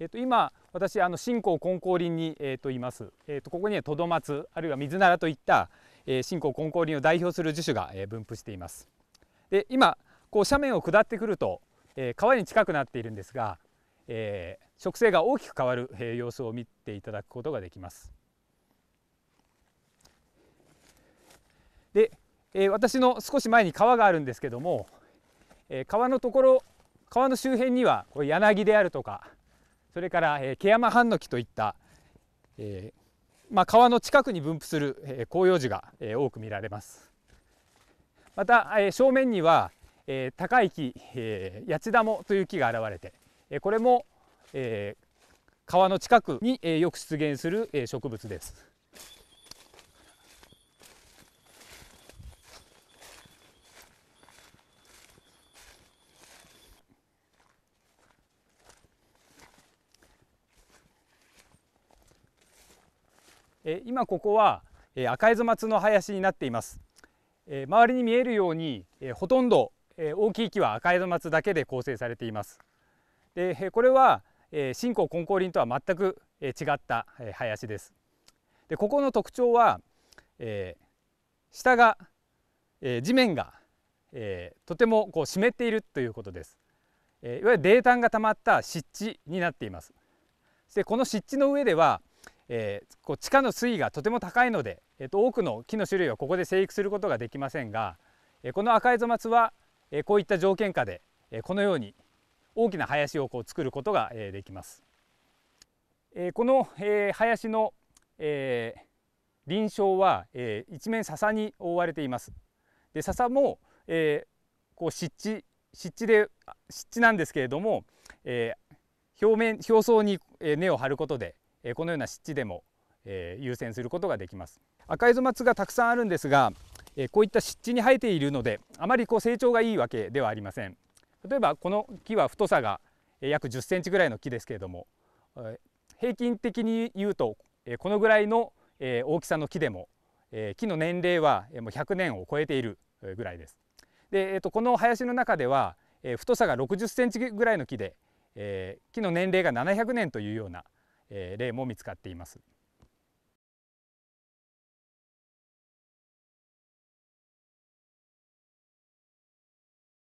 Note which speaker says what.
Speaker 1: えっと、今私あの新興金光林に、えっと、います、えっと、ここにはトドマツあるいは水ならといった、えー、新興金光林を代表する樹種が、えー、分布していますで今こう斜面を下ってくると、えー、川に近くなっているんですが、えー、植生が大きく変わる、えー、様子を見ていただくことができますで、えー、私の少し前に川があるんですけども、えー、川のところ川の周辺にはこう柳であるとかそれから、えー、毛山ハンノキといった、えー、まあ、川の近くに分布する、え広葉樹が、え多く見られますまた、え正面には、え高い木、え八千もという木が現れて、えこれも、え川の近くに、えよく出現する、え植物ですえ今ここは、え赤い夷松の林になっています、え周りに見えるように、えほとんど、え大きい木は赤い夷松だけで構成されていますで、えこれは、え新興金光林とは全く、え違った、え林ですでここの特徴は、え下が、え地面が、えとてもこう湿っているということですえいわゆる泥炭が溜まった湿地になっていますでこの湿地の上ではえー、こう地下の水位がとても高いので、えー、と多くの木の種類はここで生育することができませんが、えー、この赤蝦夷松は、えー、こういった条件下で、えー、このように大きな林をこう作ることが、えー、できます。えー、この、えー、林の、えー、林床は、えー、一面笹に覆われています。で笹も、えー、こう湿地湿地で湿地なんですけれども、えー、表面表層に根を張ることでこのような湿地でも優先することができます赤いゾマツがたくさんあるんですがこういった湿地に生えているのであまりこう成長がいいわけではありません例えばこの木は太さが約10センチぐらいの木ですけれども平均的に言うとこのぐらいの大きさの木でも木の年齢はもう100年を超えているぐらいですで、えっとこの林の中では太さが60センチぐらいの木で木の年齢が700年というようなえ例も見つかっています。